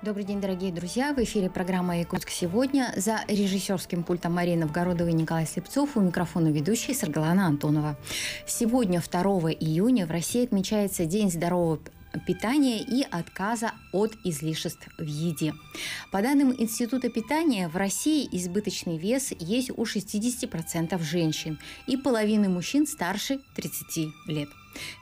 Добрый день, дорогие друзья. В эфире программа «Якутск сегодня». За режиссерским пультом Марина Вгородова и Николай Слепцов у микрофона ведущий Саргалана Антонова. Сегодня, 2 июня, в России отмечается День здорового питания и отказа от излишеств в еде. По данным Института питания, в России избыточный вес есть у 60% женщин и половины мужчин старше 30 лет.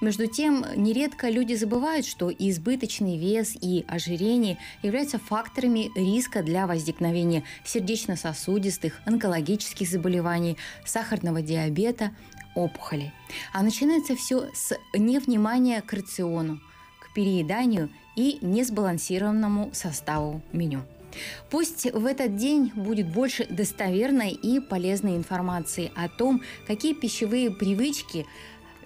Между тем, нередко люди забывают, что и избыточный вес и ожирение являются факторами риска для возникновения сердечно-сосудистых, онкологических заболеваний, сахарного диабета, опухолей. А начинается все с невнимания к рациону, к перееданию и несбалансированному составу меню. Пусть в этот день будет больше достоверной и полезной информации о том, какие пищевые привычки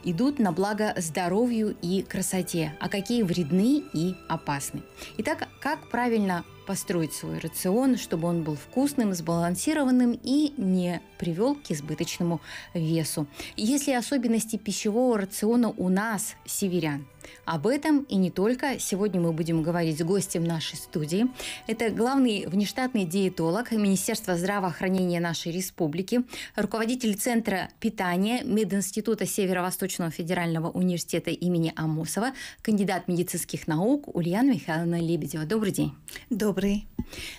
идут на благо здоровью и красоте, а какие вредны и опасны. Итак, как правильно построить свой рацион, чтобы он был вкусным, сбалансированным и не привел к избыточному весу. Если особенности пищевого рациона у нас, северян, об этом и не только. Сегодня мы будем говорить с гостем нашей студии. Это главный внештатный диетолог Министерства здравоохранения нашей республики, руководитель Центра питания Мединститута Северо-Восточного федерального университета имени Амосова, кандидат медицинских наук Ульяна Михайловна Лебедева. Добрый день. Добрый добрый.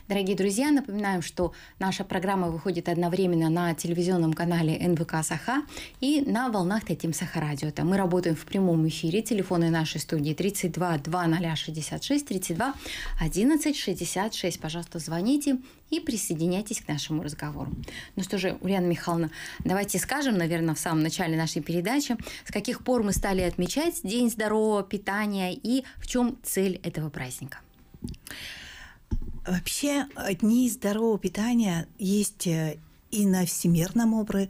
Дорогие друзья, напоминаем, что наша программа выходит одновременно на телевизионном канале НВК Саха и на волнах Татим Саха Радио. Там мы работаем в прямом эфире. Телефоны нашей студии 32 2066 32 11 66. Пожалуйста, звоните и присоединяйтесь к нашему разговору. Ну что же, Ульяна Михайловна, давайте скажем, наверное, в самом начале нашей передачи, с каких пор мы стали отмечать День здорового питания и в чем цель этого праздника. Вообще, дни здорового питания есть э, и на всемирном э,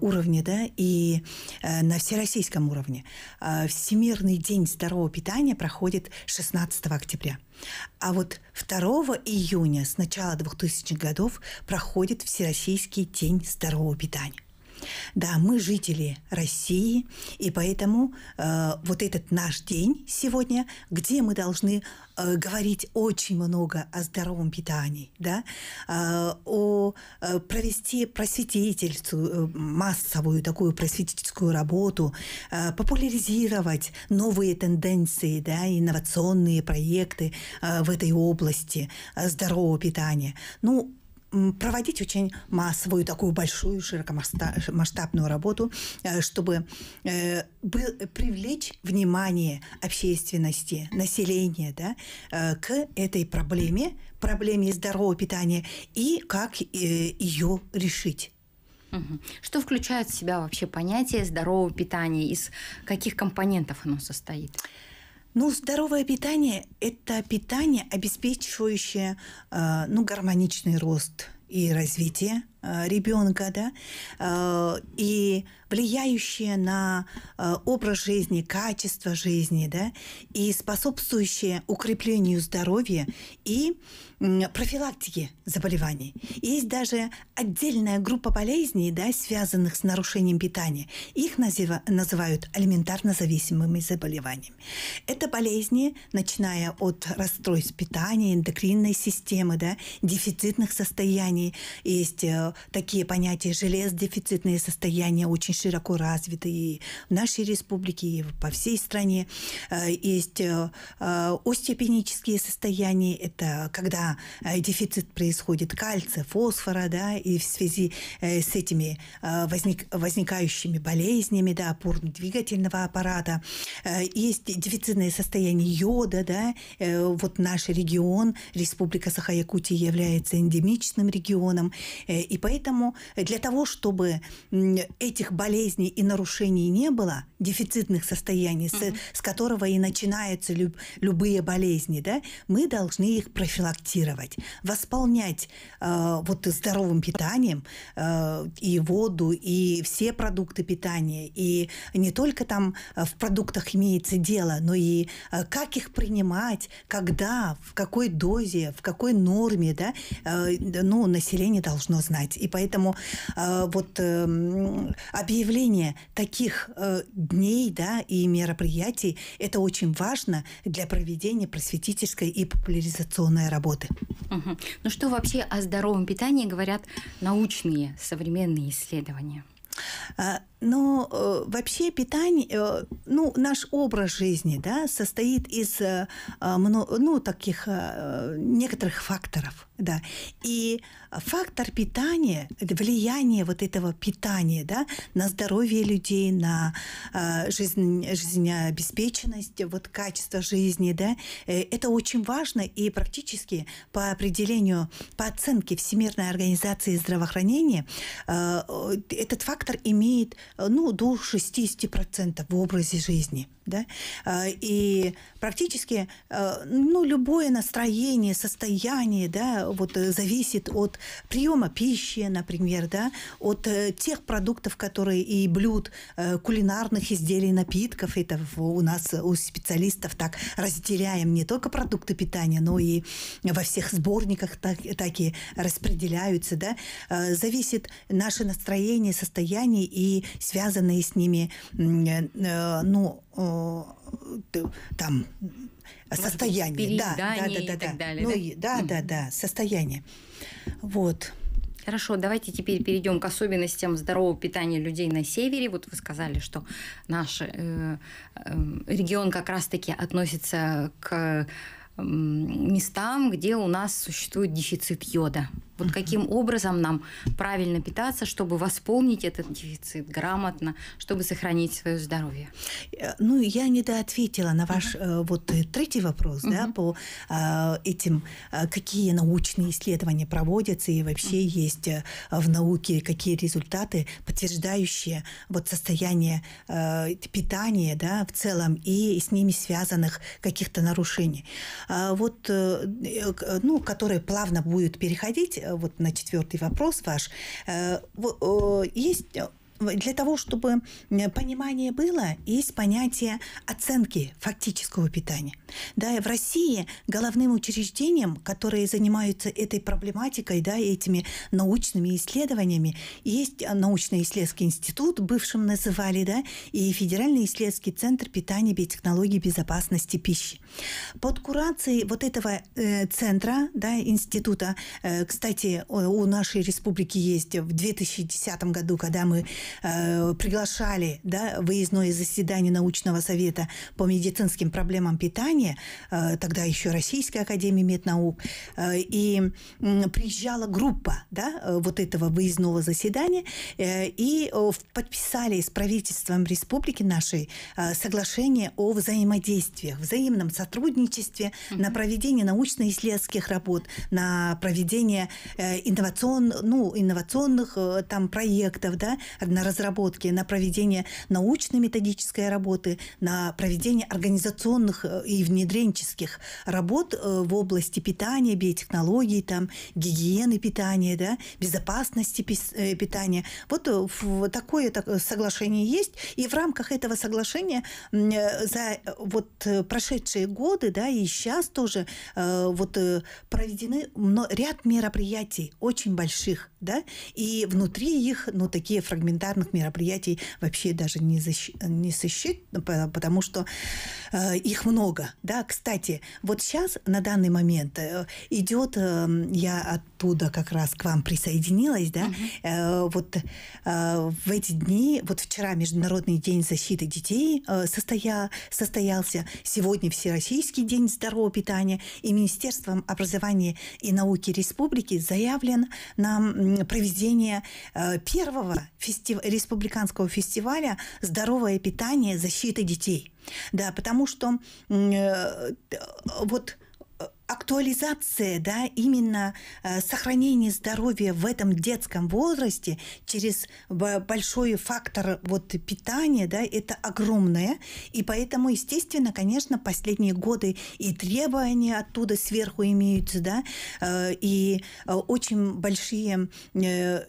уровне, да, и э, на всероссийском уровне. Всемирный день здорового питания проходит 16 октября. А вот 2 июня с начала 2000-х годов проходит Всероссийский день здорового питания. Да, мы жители России, и поэтому э, вот этот наш день сегодня, где мы должны э, говорить очень много о здоровом питании, да, э, о э, провести просветительскую, э, массовую такую просветительскую работу, э, популяризировать новые тенденции, да, инновационные проекты э, в этой области э, здорового питания. Ну, проводить очень массовую, такую большую, широкомасштабную работу, э, чтобы э, привлечь внимание общественности, населения да, э, к этой проблеме, проблеме здорового питания и как ее решить. Что включает в себя вообще понятие здорового питания? Из каких компонентов оно состоит? Ну, здоровое питание – это питание, обеспечивающее э, ну, гармоничный рост и развитие Э, ребенка, да, э, и влияющие на э, образ жизни, качество жизни, да, и способствующие укреплению здоровья и профилактике заболеваний. Есть даже отдельная группа болезней, да, связанных с нарушением питания. Их называют алиментарно зависимыми заболеваниями. Это болезни, начиная от расстройств питания, эндокринной системы, да, дефицитных состояний, есть такие понятия железодефицитные состояния очень широко развиты и в нашей республике, и по всей стране. Э, есть э, э, остеопенические состояния, это когда дефицит происходит кальция, фосфора, да, и в связи с этими возник, возникающими болезнями, да, опорно-двигательного аппарата. Есть дефицитное состояние йода, да, вот наш регион, Республика Саха-Якутия является эндемичным регионом, и поэтому для того, чтобы этих болезней и нарушений не было, дефицитных состояний, mm-hmm. с, с которого и начинаются люб, любые болезни, да, мы должны их профилактировать, восполнять э, вот здоровым питанием э, и воду, и все продукты питания, и не только там э, в продуктах имеется дело, но и э, как их принимать, когда, в какой дозе, в какой норме, да, э, ну, население должно знать работать. И поэтому э, вот э, объявление таких э, дней да, и мероприятий – это очень важно для проведения просветительской и популяризационной работы. Угу. Ну что вообще о здоровом питании говорят научные современные исследования? Э, но э, вообще питание, э, ну, наш образ жизни, да, состоит из, э, а, мно, ну, таких э, некоторых факторов, да. И фактор питания, влияние вот этого питания, да, на здоровье людей, на э, жизнь, жизнеобеспеченность, вот качество жизни, да, э, это очень важно и практически по определению, по оценке Всемирной организации здравоохранения э, этот фактор имеет Э, ну, до 60% в образе жизни. Да? Э, и практически э, ну, любое настроение, состояние да, вот, зависит от приема пищи, например, да, от тех продуктов, которые и блюд, кулинарных изделий, напитков. Это у нас, у специалистов так разделяем не только продукты питания, но и во всех сборниках так, так и распределяются. Да? Зависит наше настроение, состояние и связанные с ними, э, э, ну, там, состояние. Быть, да, да, да, да, да, да. Далее, ну, да, да, да, да, состояние. Вот. Хорошо, давайте теперь перейдем к особенностям здорового питания людей на севере. Вот вы сказали, что наш э, э, регион как раз-таки относится к местам, где у нас существует дефицит йода. Вот каким образом нам правильно питаться, чтобы восполнить этот дефицит грамотно, чтобы сохранить свое здоровье. Э, ну, я не ответила на ваш uh-huh. вот э, третий вопрос, uh-huh. да, по э, этим, какие научные исследования проводятся и вообще uh-huh. есть в науке какие результаты, подтверждающие вот состояние э, питания, да, в целом и с ними связанных каких-то нарушений. А вот, э, ну, которые плавно будут переходить вот на четвертый вопрос ваш, э, э, есть для того, чтобы понимание было, есть понятие оценки фактического питания. Да, и в России головным учреждением, которые занимаются этой проблематикой, да, этими научными исследованиями, есть а, научно-исследовательский институт, бывшим называли, да, и Федеральный исследовательский центр питания, биотехнологии, безопасности пищи. Под курацией вот этого э, центра, да, института, э, кстати, у нашей республики есть в 2010 году, когда мы э, приглашали да, выездное заседание научного совета по медицинским проблемам питания, э, тогда еще Российской академии меднаук, э, и э, приезжала группа да, э, вот этого выездного заседания, э, и э, подписали с правительством республики нашей э, соглашение о взаимодействиях, взаимном сотрудничестве mm-hmm. на проведение научно-исследовательских работ, на проведение э, инновацион, ну, инновационных э, там проектов, да, на разработки, на проведение научно-методической работы, на проведение организационных э, и внедренческих работ э, в области питания, биотехнологий, там, гигиены питания, да, безопасности э, питания. Вот такое соглашение есть. И в рамках этого соглашения за вот прошедшие годы, да, и сейчас тоже вот проведены ряд мероприятий очень больших да, и внутри их, ну, такие фрагментарных мероприятий вообще даже не, защ... не сыщет, ну, потому что э, их много, да. Кстати, вот сейчас, на данный момент, э, идет, э, эм, я оттуда как раз к вам присоединилась, да, угу. э, вот э, в эти дни, вот вчера Международный день защиты детей э, состоя... состоялся, сегодня Всероссийский день здорового питания, и Министерством образования и науки республики заявлен нам проведение э, первого фестив... республиканского фестиваля «Здоровое питание. Защита детей». Да, потому что э, вот актуализация, да, именно э, сохранение здоровья в этом детском возрасте через э, большой фактор вот питания, да, это огромное, и поэтому, естественно, конечно, последние годы и требования оттуда сверху имеются, да, э, и э, очень большие э,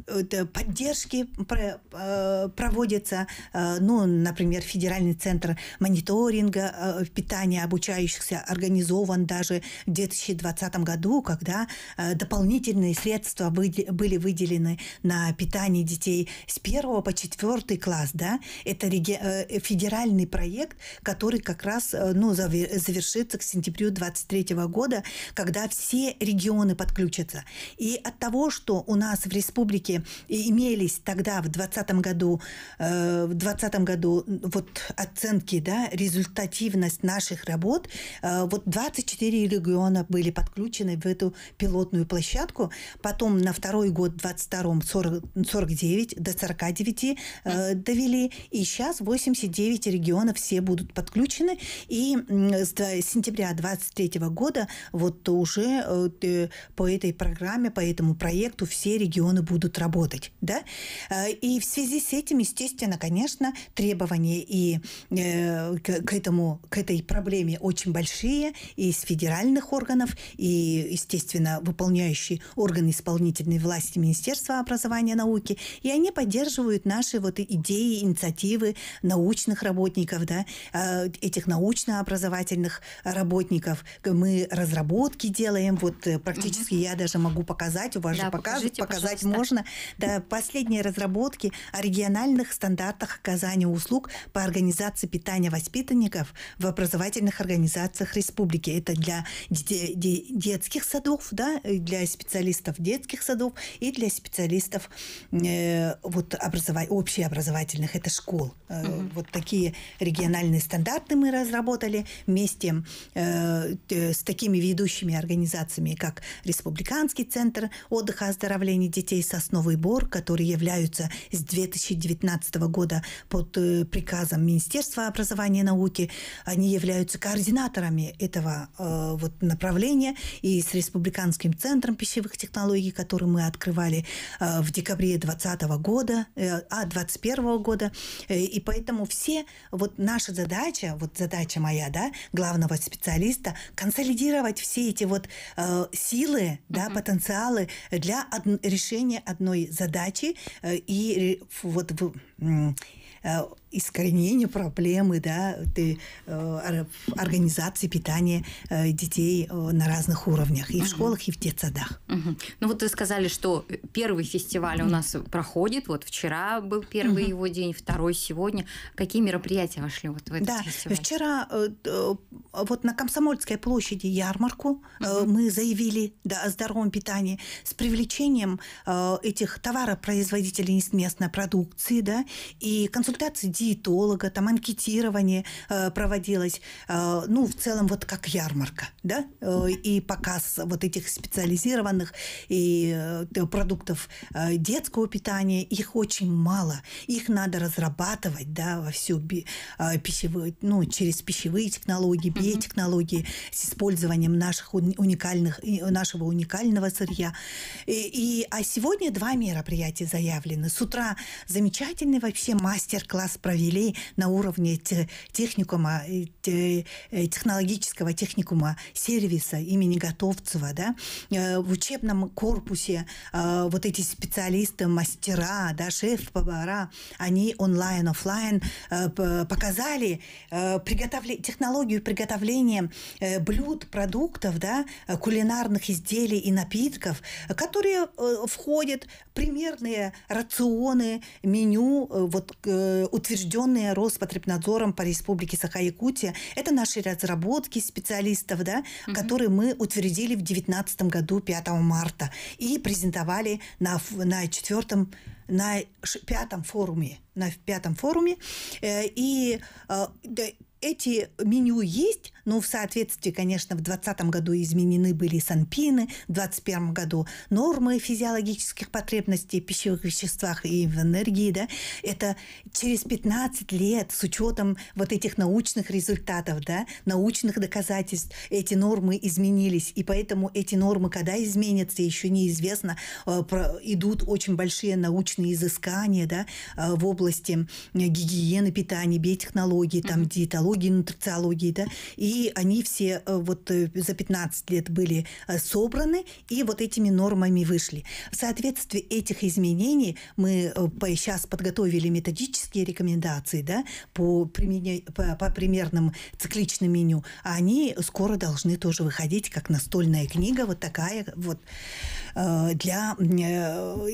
поддержки про, э, проводятся, э, ну, например, Федеральный центр мониторинга э, питания обучающихся организован даже, где 2020 году, когда э, дополнительные средства были выделены на питание детей с 1 по 4 класс, да, это э, э, федеральный проект, который как раз ну, завершится к сентябрю 2023 года, когда все регионы подключатся. И от того, что у нас в республике имелись тогда в 2020 году, в 2020 году вот оценки, да, результативность наших работ, вот 24 региона миллиона были подключены в эту пилотную площадку. Потом на второй год, в 22-м, 40, 49, до 49 э, довели. И сейчас 89 регионов все будут подключены. И с сентября 23 года вот уже э, э, по этой программе, по этому проекту все регионы будут работать. Да? Э, и в связи с этим, естественно, конечно, требования и э, к, к, этому, к этой проблеме очень большие и с федеральных органов, органов и, естественно, выполняющие органы исполнительной власти Министерства образования и науки. И они поддерживают наши вот идеи, инициативы научных работников, да, э, этих научно-образовательных работников. Мы разработки делаем, вот э, практически я даже могу показать, у вас да, же покажут, показать можно. Да, последние разработки о региональных стандартах оказания услуг по организации питания воспитанников в образовательных организациях республики. Это для детей детских садов, да, э, для специалистов детских садов и для специалистов э, вот образова... общеобразовательных, это школ. Э, Вот такие региональные стандарты мы разработали вместе э, с такими ведущими организациями, как Республиканский центр отдыха и оздоровления детей «Сосновый бор», которые являются с 2019 года под э, приказом Министерства образования и науки, они являются координаторами этого э, вот направления направления, и с Республиканским центром пищевых технологий, который мы открывали э, в декабре 2020 года, э, а 2021 года. Э, и поэтому все, вот наша задача, вот задача моя, да, главного специалиста, консолидировать все эти вот силы, да, uh-huh. потенциалы для решения одной задачи и вот в искоренение проблемы, да, ты, э, организации питания э, детей э, на разных уровнях, и угу. в школах, и в детсадах. Угу. Ну вот вы сказали, что первый фестиваль угу. у нас проходит, вот вчера был первый угу. его день, второй сегодня. Какие мероприятия вошли вот в этот да, фестиваль? Вчера э, э вот на Комсомольской площади ярмарку угу. мы заявили да, о здоровом питании с привлечением э, этих товаропроизводителей местной продукции, да, и консультации диетолога, там анкетирование э, проводилось, э, ну, в целом вот как ярмарка, да, э, и показ вот этих специализированных и э, продуктов э, детского питания, их очень мало, их надо разрабатывать, да, во всю би, э, пищевые, ну, через пищевые технологии, биотехнологии, с использованием наших уникальных, нашего уникального сырья. И, и, а сегодня два мероприятия заявлены. С утра замечательный вообще мастер-класс про провели на уровне техникума, э, э, технологического техникума сервиса имени Готовцева, да, э, в учебном корпусе вот эти специалисты, мастера, да, шеф-повара, они онлайн, офлайн показали технологию приготовления блюд, продуктов, да, кулинарных изделий и напитков, которые входят в примерные рационы, меню вот утверждения утвержденные Роспотребнадзором по Республике Саха-Якутия. Это наши разработки специалистов, да, угу. которые мы утвердили в 2019 году 5 марта и презентовали на, на четвертом на пятом форуме, на пятом форуме, э, и э, эти меню есть, ну, в соответствии, конечно, в 2020 году изменены были санпины, в 2021 году нормы физиологических потребностей в пищевых веществах и в энергии, да, это через 15 лет с учетом вот этих научных результатов, да, научных доказательств эти нормы изменились, и поэтому эти нормы, когда изменятся, еще неизвестно, э, идут очень большие научные изыскания, да, э, в области гигиены питания, биотехнологии, там, диетологии, нутрициологии, да, и и они все э, вот э, за 15 лет были э, собраны и вот этими нормами вышли. В соответствии этих изменений мы сейчас подготовили методические рекомендации да, по, примене, по, по примерным цикличным меню, а они скоро должны тоже выходить как настольная книга, вот такая вот для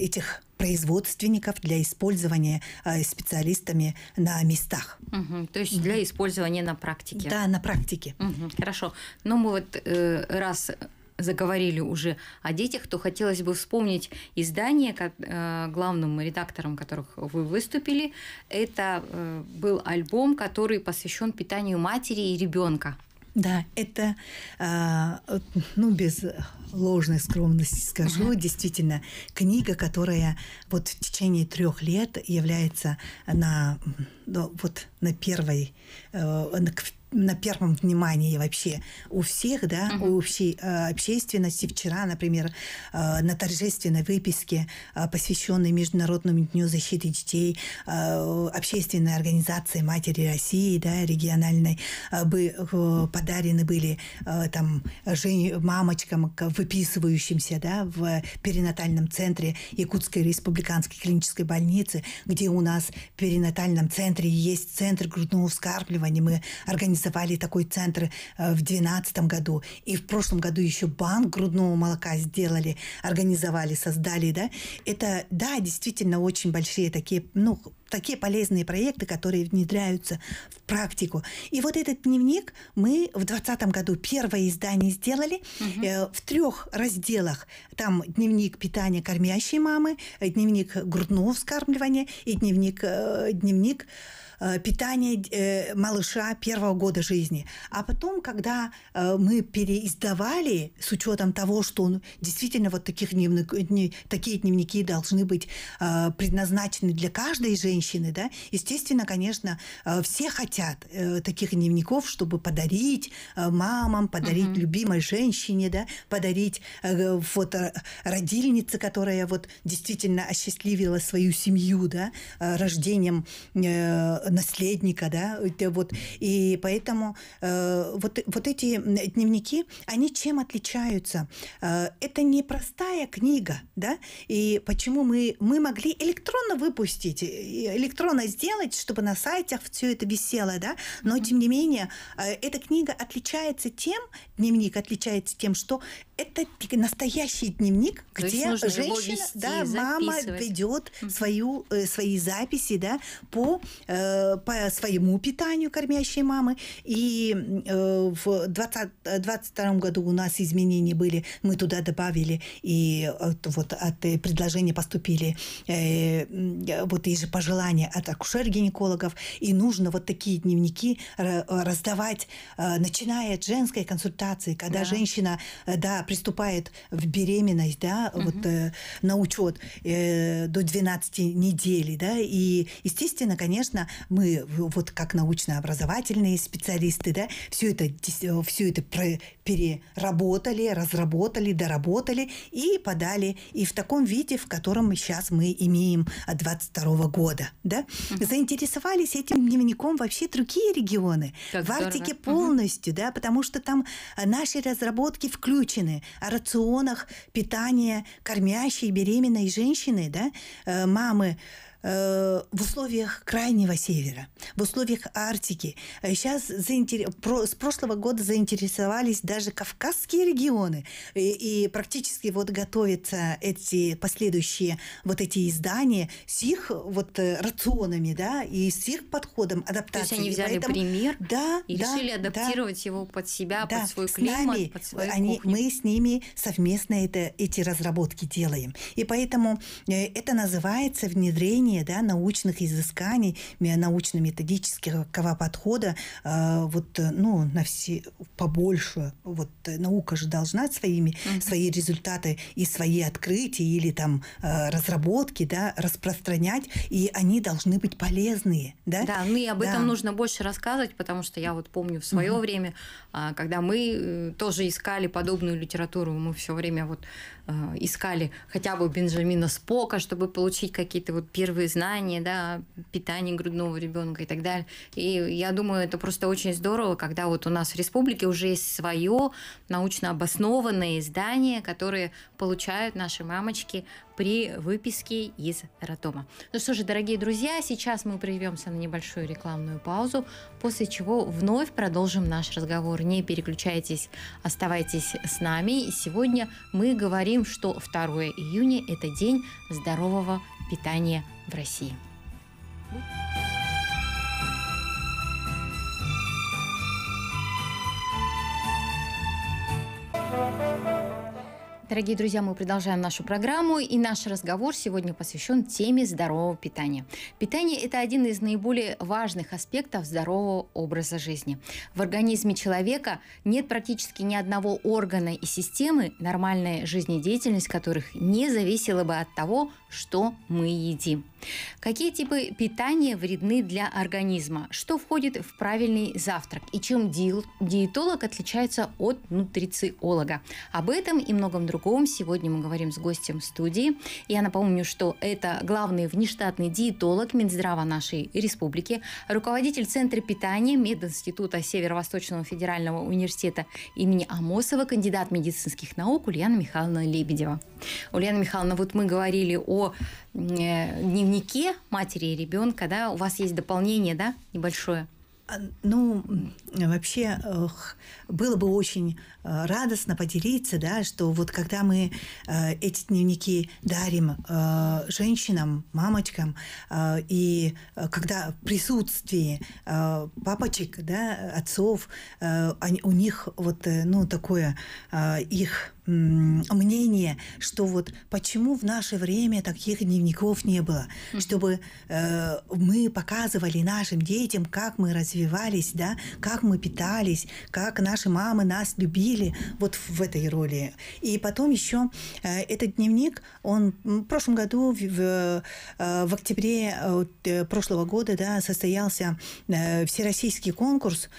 этих производственников для использования э, специалистами на местах. Угу, то есть угу. для использования на практике. Да, на практике. Угу, хорошо. Но ну, мы вот э, раз заговорили уже о детях, то хотелось бы вспомнить издание, э, главным редактором которых вы выступили. Это был альбом, который посвящен питанию матери и ребенка. Да, это, а, ну, без ложной скромности скажу, ага. действительно, книга, которая вот в течение трех лет является на, ну, вот на первой, в э, на первом внимании вообще у всех, да, uh-huh. у общей э, общественности. Вчера, например, э, на торжественной выписке, э, посвященной Международному дню защиты детей, общественной организации Матери России, да, региональной, бы подарены были там мамочкам, выписывающимся, да, в перинатальном центре Якутской республиканской клинической больницы, где у нас в перинатальном центре есть центр грудного вскармливания. Мы организовали организовали такой центр э, в 2012 году. И в прошлом году еще банк грудного молока сделали, организовали, создали. Да? Это, да, действительно очень большие такие, ну, такие полезные проекты, которые внедряются в практику. И вот этот дневник мы в 2020 году первое издание сделали угу. в трех разделах. Там дневник питания кормящей мамы, дневник грудного вскармливания и дневник, э, дневник Э, питание э, малыша первого года жизни. А потом, когда э, мы переиздавали с учетом того, что он действительно вот таких дневник, дни, такие дневники должны быть предназначены для каждой женщины, да, естественно, конечно, все хотят таких дневников, чтобы подарить мамам, подарить угу. любимой женщине, да, подарить вот родильнице, которая вот действительно осчастливила свою семью, да, рождением наследника, да, вот, и поэтому э, вот, вот эти дневники, они чем отличаются? Э, это не простая книга, да, и почему мы, мы могли электронно выпустить, электронно сделать, чтобы на сайтах все это висело, да, но, тем не менее, э, эта книга отличается тем, дневник отличается тем, что это настоящий дневник, То где женщина, вести, да, мама ведет свою, э, свои записи, да, по, э, по своему питанию кормящей мамы. И э, в 2022 э, году у нас изменения были, мы туда добавили, и вот от э, предложения поступили э, вот и же пожелания от акушер-гинекологов, и нужно вот такие дневники раздавать, начиная от женской консультации, когда да. женщина, да, приступает в беременность, да, угу. вот э, на учет э, до 12 недель, да, и, естественно, конечно, мы вот как научно-образовательные специалисты, да, все это, э, все это переработали, разработали, доработали и подали, и в таком виде, в котором сейчас мы имеем от 22 года, да, угу. заинтересовались этим дневником вообще другие регионы, как в Арктике здорово. полностью, угу. да, потому что там э, наши разработки включены, о рационах питания кормящей беременной женщины, да, э, мамы, Э, в условиях Крайнего Севера, в условиях Арктики. Сейчас заинтер... Про... с прошлого года заинтересовались даже кавказские регионы. И, и практически вот готовятся эти последующие вот эти издания с их вот э, рационами, да, и с их подходом адаптации. То есть они взяли Поэтому... пример да, и да, решили адаптировать да, его под себя, да, под свой климат, нами, под свою они, кухню. Мы с ними совместно это, эти разработки делаем. И поэтому э, это называется внедрение применение да, научных изысканий, научно-методического подхода э, вот, ну, на все, побольше. Вот, наука же должна своими, mm-hmm. свои результаты и свои открытия или там э, разработки да, распространять, и они должны быть полезные. Да, да ну и об да. этом нужно больше рассказывать, потому что я вот помню в свое mm-hmm. время, а, когда мы э, тоже искали подобную литературу, мы все время вот искали хотя бы Бенджамина Спока, чтобы получить какие-то вот первые вы знания, да, питание грудного ребенка и так далее. И я думаю, это просто очень здорово, когда вот у нас в республике уже есть свое научно обоснованное издание, которое получают наши мамочки при выписке из роддома. Ну что же, дорогие друзья, сейчас мы прервемся на небольшую рекламную паузу, после чего вновь продолжим наш разговор. Не переключайтесь, оставайтесь с нами. сегодня мы говорим, что 2 июня – это день здорового питания в России. Thank you. Дорогие друзья, мы продолжаем нашу программу, и наш разговор сегодня посвящен теме здорового питания. Питание – это один из наиболее важных аспектов здорового образа жизни. В организме человека нет практически ни одного органа и системы, нормальная жизнедеятельность которых не зависела бы от того, что мы едим. Какие типы питания вредны для организма? Что входит в правильный завтрак? И чем диетолог отличается от нутрициолога? Об этом и многом другом другом. Сегодня мы говорим с гостем студии. Я напомню, что это главный внештатный диетолог Минздрава нашей республики, руководитель Центра питания Мединститута Северо-Восточного федерального университета имени Амосова, кандидат медицинских наук Ульяна Михайловна Лебедева. Ульяна Михайловна, вот мы говорили о э, дневнике матери и ребенка, да, у вас есть дополнение, да, небольшое? А, ну, вообще было бы очень Э, радостно поделиться, да, что вот когда мы э, эти дневники дарим э, женщинам, мамочкам, и когда в присутствии папочек, да, отцов, они, у них вот, ну, такое их мнение, что вот почему в наше время таких дневников не было, чтобы э, мы показывали нашим детям, как мы развивались, да, как мы питались, как наши мамы нас любили, проявили вот в этой роли. И потом еще э, этот дневник, он в прошлом году, в, в э, октябре э, прошлого года, да, состоялся всероссийский конкурс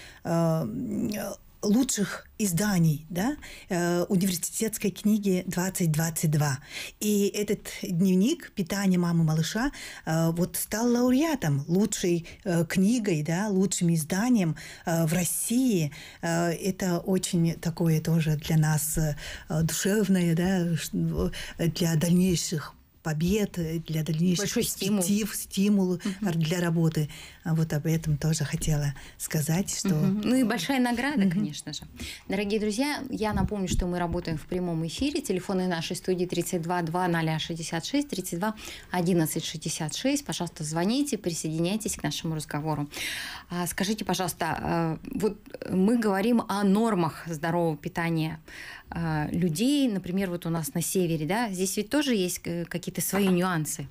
лучших изданий да, э, университетской книги 2022. И этот дневник «Питание мамы малыша» э, вот стал лауреатом, лучшей э, книгой, да, лучшим изданием в России. Это очень такое тоже для нас душевное, да, для дальнейших побед, для дальнейших Большой стимул, стимул угу. для работы. Вот об этом тоже хотела сказать, что... Угу. Ну и большая награда, угу. конечно же. Дорогие друзья, я напомню, что мы работаем в прямом эфире. Телефоны нашей студии 32 2 66 32 11 66. Пожалуйста, звоните, присоединяйтесь к нашему разговору. А, скажите, пожалуйста, а, вот мы говорим о нормах здорового питания. А, людей, например, вот у нас на севере, да, здесь ведь тоже есть какие-то свои нюансы.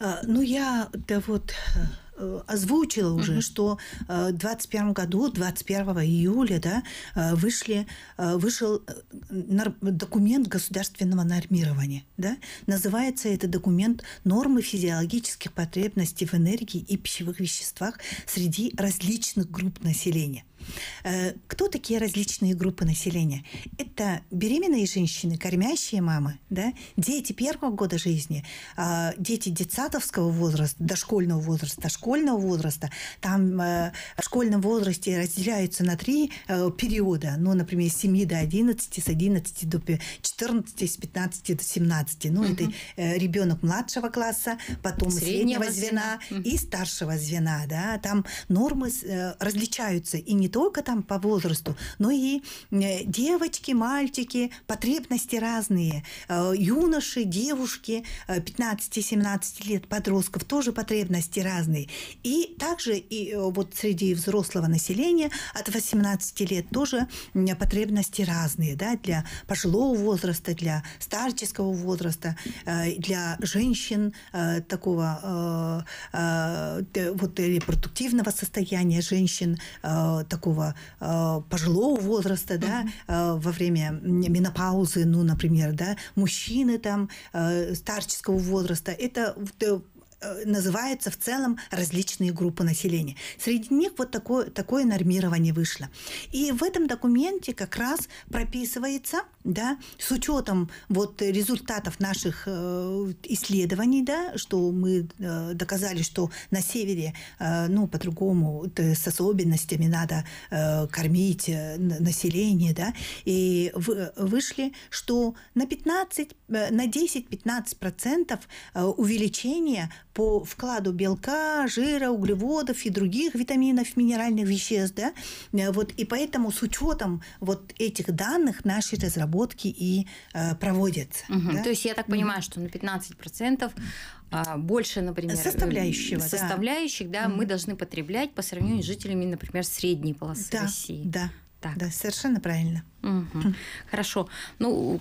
А, ну, я, да вот, э, озвучила уже, mm-hmm. что э, в 2021 году, 21 июля, да, э, вышли, вышел документ государственного нормирования. Да? Называется этот документ «Нормы физиологических потребностей в энергии и пищевых веществах среди различных групп населения». Э, кто такие различные группы населения? Это беременные женщины, кормящие мамы, да? дети первого года жизни, а, дети детсадовского возраста, дошкольного возраста, дошкольного возраста. Там э, в школьном возрасте разделяются на три э, периода. Ну, например, с 7 до 11, с 11 до 14, с 15 до 17. Ну, угу. это ребенок младшего класса, потом среднего, среднего звена угу. и старшего звена. Да? Там нормы различаются и не только там по возрасту, но и э, девочки, мальчики, потребности разные. Э, юноши, девушки 15-17 э, лет, подростков тоже потребности разные. И также и вот среди взрослого населения от 18 лет тоже потребности разные, да, для пожилого возраста, для старческого возраста, для женщин такого вот репродуктивного состояния женщин такого такого э, пожилого возраста, да, э, во время менопаузы, ну, например, да, мужчины там э, старческого возраста, это э, Э, называются в целом различные группы населения. Среди них вот такое, такое нормирование вышло. И в этом документе как раз прописывается, да, с учетом вот результатов наших э, исследований, да, что мы э, доказали, что на севере, ну, по-другому, с особенностями надо кормить население, да, и вышли, что на 15, на 10-15 процентов увеличение по вкладу белка, жира, углеводов и других витаминов, минеральных веществ, да, э, вот, и поэтому с учетом вот этих данных наши разработки и э, проводятся. Угу. Да? То есть я так понимаю, угу. что на 15% процентов а, больше, например, составляющего, составляющих, да, да угу. мы должны потреблять по сравнению с жителями, например, средней полосы да, России. Да, так. Да, совершенно правильно. Угу. Хорошо. Ну,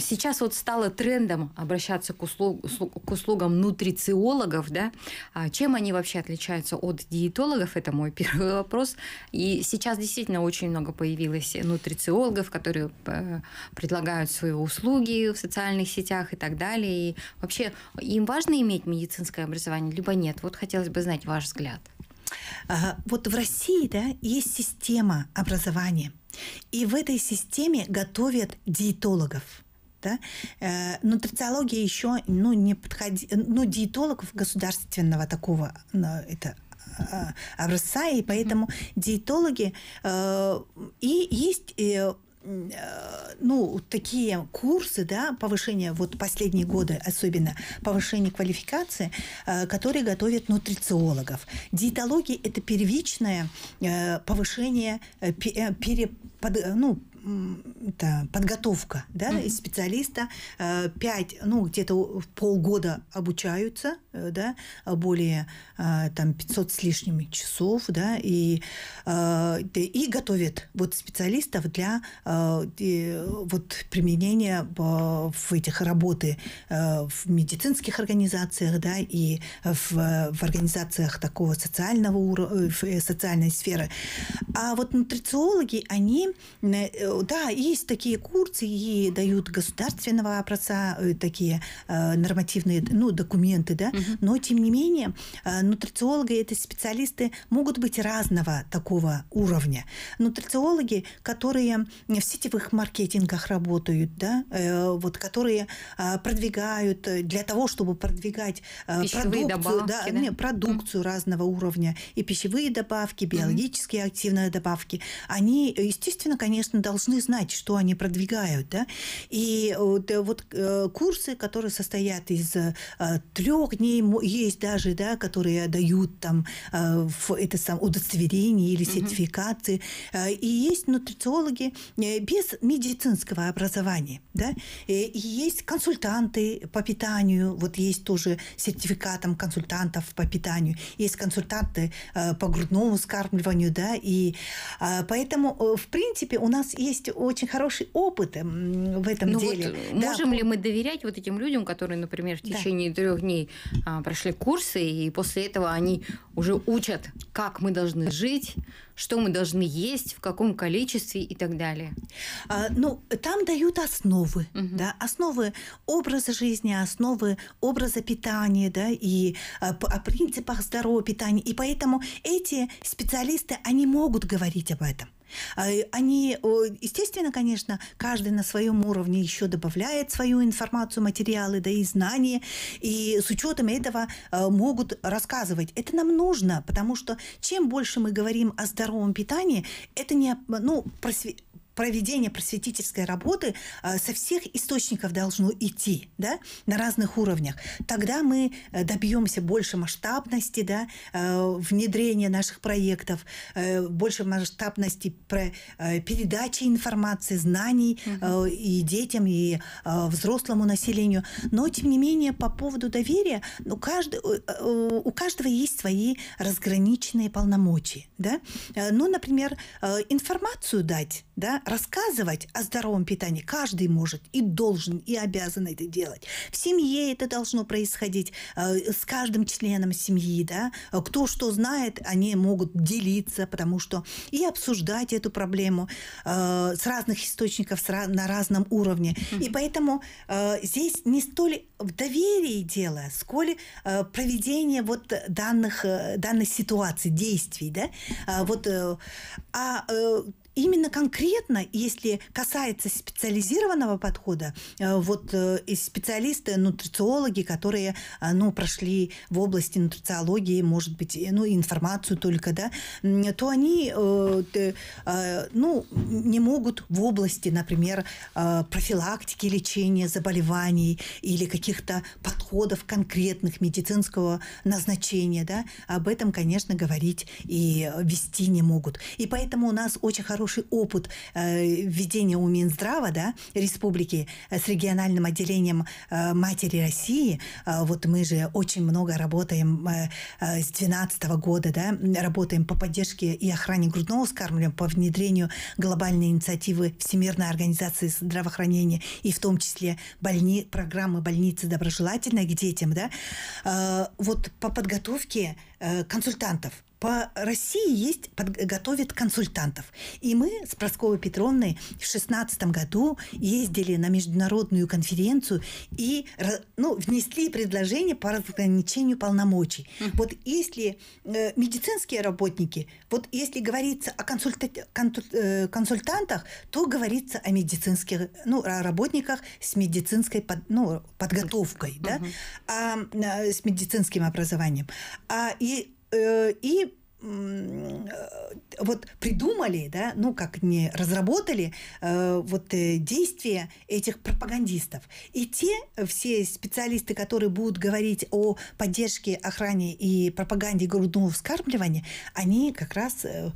сейчас вот стало трендом обращаться к, услуг, к услугам нутрициологов, да? А чем они вообще отличаются от диетологов? Это мой первый вопрос. И сейчас действительно очень много появилось нутрициологов, которые э, предлагают свои услуги в социальных сетях и так далее. И вообще им важно иметь медицинское образование, либо нет? Вот хотелось бы знать ваш взгляд. А, вот в России да, есть система образования, и в этой системе готовят диетологов. Да? Э, нутрициология еще ну, не подходит, ну, диетологов государственного такого ну, это, а, образца, и поэтому диетологи э, и есть э, ну, такие курсы, да, повышение, вот последние годы особенно, повышение квалификации, э, которые готовят нутрициологов. Диетология это первичное э, повышение, э, пере, ну, это подготовка да, mm-hmm. из специалиста. Э, пять, ну, где-то полгода обучаются, э, да, более э, там 500 с лишним часов, да, и, и готовят вот специалистов для вот применения в этих работы в медицинских организациях, да, и в, в организациях такого социального уровня, социальной сферы. А вот нутрициологи, они Э, да, есть такие курсы, и дают государственного образца э, такие э, нормативные ну, документы, да, угу. но тем не менее нутрициологи, это специалисты могут быть разного такого уровня. Нутрициологи, которые в сетевых маркетингах работают, да, вот которые продвигают для того, чтобы продвигать пищевые продукцию, добавки, да, да? Не, продукцию mm. разного уровня и пищевые добавки, биологические mm. активные добавки, они, естественно, конечно, должны должны знать, что они продвигают. Да? И вот, э, вот э, курсы, которые состоят из э, трех дней, есть даже, да, которые дают там это сам удостоверение или сертификации, mm И есть нутрициологи без медицинского образования. Да? И есть консультанты по питанию, вот есть тоже сертификатом консультантов по питанию, есть консультанты по грудному скармливанию, да, и поэтому, в принципе, у нас есть есть очень хороший опыт эм, в этом ну деле. Вот да. Можем ли мы доверять вот этим людям, которые, например, в течение да. трех дней а, прошли курсы, и после этого они уже учат, как мы должны жить, что мы должны есть, в каком количестве и так далее? А, ну, там дают основы, угу. да, основы образа жизни, основы образа питания, да, и а, о принципах здорового питания. И поэтому эти специалисты, они могут говорить об этом. А, э, они, естественно, конечно, каждый на своем уровне еще добавляет свою информацию, материалы, да и знания, и с учетом этого э, могут рассказывать. Это нам нужно, потому что чем больше мы говорим о здоровом питании, это не, ну, просвещение проведение просветительской работы э, со всех источников должно идти, да, на разных уровнях. Тогда мы э, добьемся больше масштабности, да, э, внедрения наших проектов, больше масштабности передачи информации, знаний угу. и детям, и взрослому населению. Но, тем не менее, по поводу доверия, ну, каждый, у каждого есть свои разграниченные полномочия, да. Ну, например, информацию дать, да, рассказывать о здоровом питании каждый может и должен, и обязан это делать. В семье это должно происходить э, с каждым членом семьи, да, кто что знает, они могут делиться, потому что и обсуждать эту проблему э, с разных источников, с, на разном уровне. И поэтому э, здесь не столь в доверии дело, сколь э, проведение вот данных, э, данной ситуации, действий, да, э, вот, э, а э, именно конкретно, если касается специализированного подхода, э, вот э, специалисты, нутрициологи, которые, э, ну, прошли в области нутрициологии, может быть, ну, информацию только, да, то они, ну, не могут в области, например, профилактики лечения заболеваний или каких-то подходов конкретных медицинского назначения, да, об этом, конечно, говорить и вести не могут. И поэтому у нас очень хороший хороший опыт э, введения у Минздрава да, республики э, с региональным отделением э, Матери России. Вот мы же очень много работаем с 2012 года, да, работаем по поддержке и охране грудного вскармливания, по внедрению глобальной инициативы Всемирной организации здравоохранения и в том числе больни, программы больницы доброжелательной к детям. Да. Вот по подготовке консультантов – по России есть, подготовят консультантов. И мы с Просковой Петровной в 2016 году ездили на международную конференцию и ну, внесли предложение по разграничению полномочий. Mm-hmm. Вот если э, медицинские работники, вот если говорится о консульта- консуль- э, консультантах, то говорится о медицинских, ну, о работниках с медицинской под, ну, подготовкой, mm-hmm. да, а, э, с медицинским образованием. А, и Э, и э, вот придумали, да, ну как не разработали э, вот э, действия этих пропагандистов. И те э, все специалисты, которые будут говорить о поддержке, охране и пропаганде грудного вскармливания, они как раз э,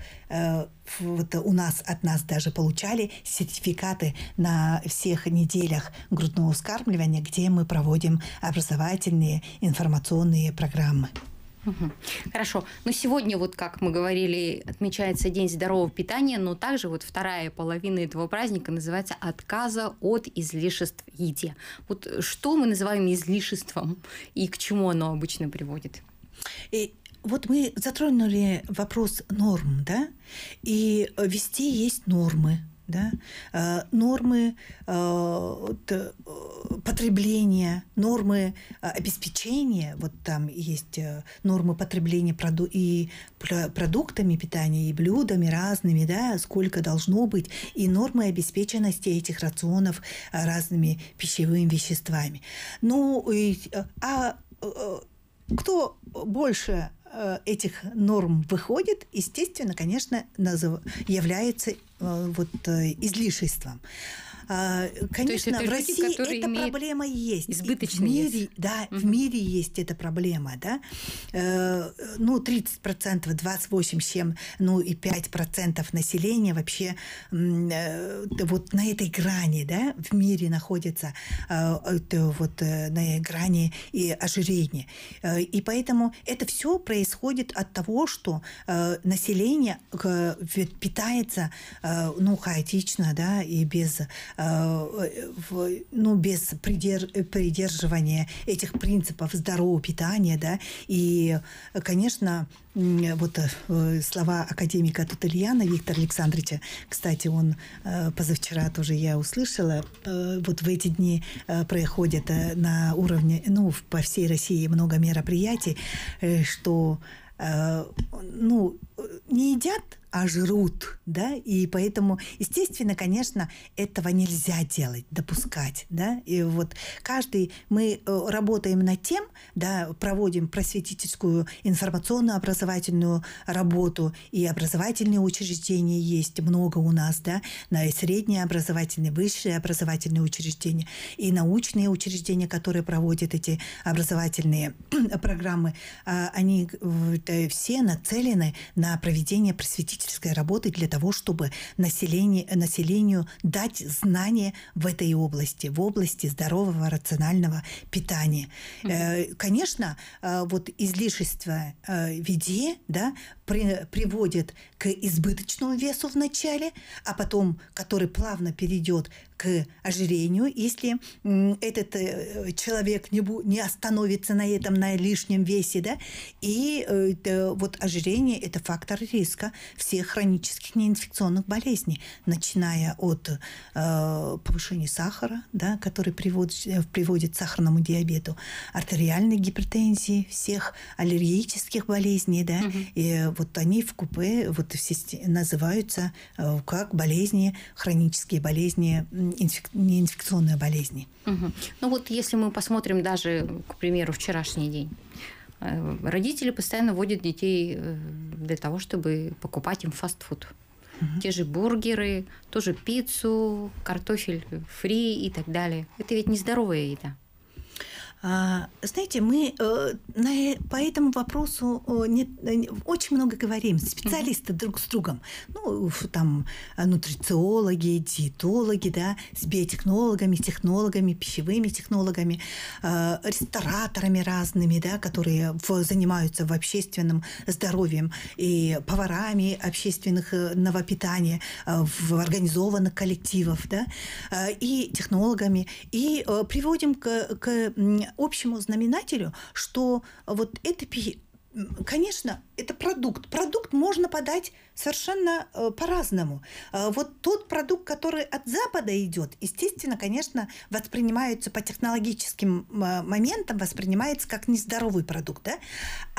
вот у нас от нас даже получали сертификаты на всех неделях грудного вскармливания, где мы проводим образовательные информационные программы. Хорошо. Но сегодня, вот как мы говорили, отмечается День здорового питания, но также вот вторая половина этого праздника называется «Отказа от излишеств еде». Вот что мы называем излишеством и к чему оно обычно приводит? И вот мы затронули вопрос норм, да? И везде есть нормы – да? Э, нормы э, э, потребления, нормы обеспечения, вот там есть нормы потребления и продуктами питания, и блюдами разными, да, сколько должно быть, и нормы обеспеченности этих рационов разными пищевыми веществами. Ну, и, а кто больше Э, этих норм выходит, естественно, конечно, является э, вот э, излишеством. А, конечно, есть в России люди, эта проблема есть. Избыточный в мире, есть. Да, угу. в мире есть эта проблема, да. Э, ну, 30 процентов, 28, 7, ну и 5 процентов населения вообще э, вот на этой грани, да, в мире находится э, вот на грани и ожирения. И поэтому это все происходит от того, что население питается, ну, хаотично, да, и без Э, ну, без придерживания этих принципов здорового питания, да, и, конечно, вот э, слова академика Тутельяна Виктора Александровича, кстати, он э, позавчера тоже я услышала, вот в эти дни проходят на уровне, ну, по всей России много мероприятий, что, ну, не едят, а жрут, да, и поэтому, естественно, конечно, этого нельзя делать, допускать, да, и вот каждый, мы э, работаем над тем, да, проводим просветительскую информационно образовательную работу, и образовательные учреждения есть много у нас, да, на и среднее образовательное, высшее образовательное учреждение, и научные учреждения, которые проводят эти образовательные программы, а, они э, все нацелены на на проведение просветительской работы для того, чтобы население, населению дать знания в этой области, в области здорового рационального питания. Угу. Конечно, э, вот излишество э, в еде да, при, приводит к избыточному весу в начале, а потом, который плавно перейдет к ожирению, если этот э, человек не, бу- не остановится на этом, на лишнем весе, да, и э, вот ожирение – это фактор риска всех хронических неинфекционных болезней, начиная от э, повышения сахара, да, который приводит, приводит к сахарному диабету, артериальной гипертензии, всех аллергических болезней, да, угу. и э, вот они в купе вот все называются э, как болезни, хронические болезни инфек... неинфекционные болезни. Угу. Ну вот если мы посмотрим даже, к примеру, вчерашний день. Э, родители постоянно водят детей э, для того, чтобы покупать им фастфуд. Угу. Те же бургеры, тоже пиццу, картофель фри и так далее. Это ведь нездоровая еда. А, знаете, мы э, на, по этому вопросу э, э, очень много говорим, специалисты друг с другом, ну, там, нутрициологи, диетологи, да, с биотехнологами, технологами, пищевыми технологами, рестораторами разными, да, которые занимаются в общественном здоровьем, и поварами общественных новопитания, в организованных коллективов, да, и технологами, и приводим к, к общему знаменателю, что вот это, конечно, это продукт. Продукт можно подать совершенно э, по-разному. Э, вот тот продукт, который от Запада идет, естественно, конечно, воспринимается по технологическим э, моментам, воспринимается как нездоровый продукт. Да?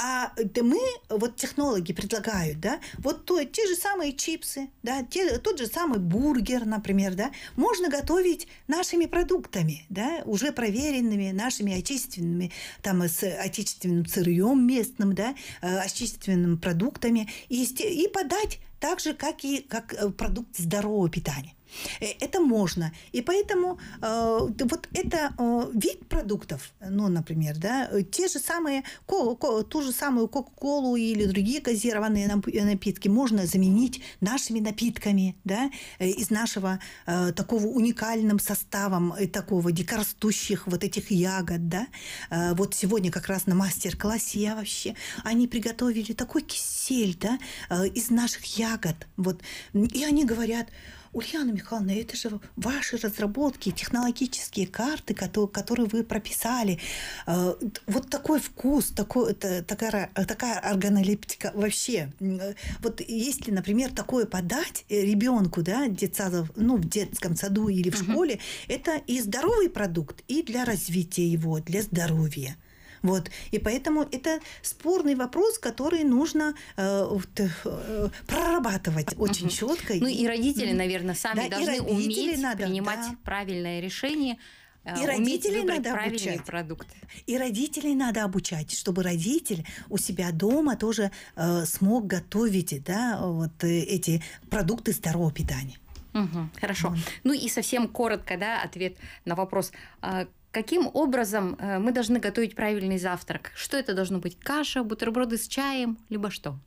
А мы, вот технологи предлагают, да, вот то, те же самые чипсы, да, те, тот же самый бургер, например, да, можно готовить нашими продуктами, да, уже проверенными, нашими отечественными, там, с отечественным сырьем местным, да, отечественными продуктами, и, и подать так же, как и как э, продукт здорового питания. Э, это можно. И поэтому э, вот это э, вид продуктов, ну, например, да, э, те же самые, ко, ко, ту же самую Кока-Колу или другие газированные напитки можно заменить нашими напитками, да, э, из нашего э, такого уникальным составом и такого дикорастущих вот этих ягод, да. Э, вот сегодня как раз на мастер-классе я вообще, они приготовили такой кисель, да, э, из наших ягод, вот. И они говорят, Ульяна Михайловна, это же ваши разработки, технологические карты, которые вы прописали. Э, вот такой вкус, такой, такая, такая органолептика вообще. Э, вот если, например, такое подать э, ребенку, да, детсадов, ну, в детском саду или в угу. школе, это и здоровый продукт, и для развития его, для здоровья. Вот. И поэтому это спорный вопрос, который нужно э, вот, э, прорабатывать очень угу. четко. Ну и родители, наверное, сами да, должны уметь надо, принимать да. правильное решение. Э, и родителей надо обучать. продукт. И родителей надо обучать, чтобы родитель у себя дома тоже э, смог готовить да, вот, э, эти продукты здорового питания. Угу, хорошо. Вот. Ну и совсем коротко, да, ответ на вопрос, а каким образом э, мы должны готовить правильный завтрак? Что это должно быть? Каша, бутерброды с чаем, либо что?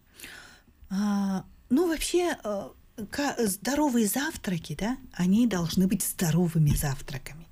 А, ну, вообще, э, здоровые завтраки, да, они должны быть здоровыми завтраками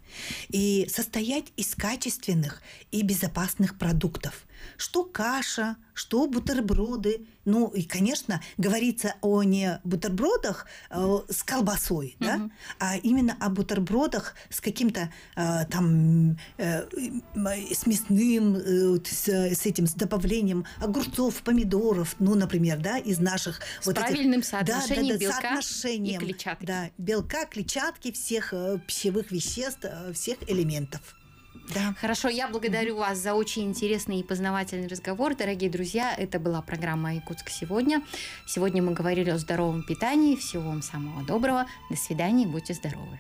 и состоять из качественных и безопасных продуктов. Что каша, что бутерброды. Ну и, конечно, говорится о не бутербродах э, с колбасой, mm-hmm. да, а именно о бутербродах с каким-то э, там э, э с мясным, э, с, э, с этим, с добавлением огурцов, помидоров, ну, например, да, из наших с вот правильным этих, соотношением да, да, да, белка соотношением, и клетчатки. Да, белка, клетчатки всех э, пищевых веществ, э, всех элементов. Да. Хорошо, я благодарю вас за очень интересный и познавательный разговор. Дорогие друзья, это была программа «Якутск сегодня». Сегодня мы говорили о здоровом питании. Всего вам самого доброго. До свидания. Будьте здоровы.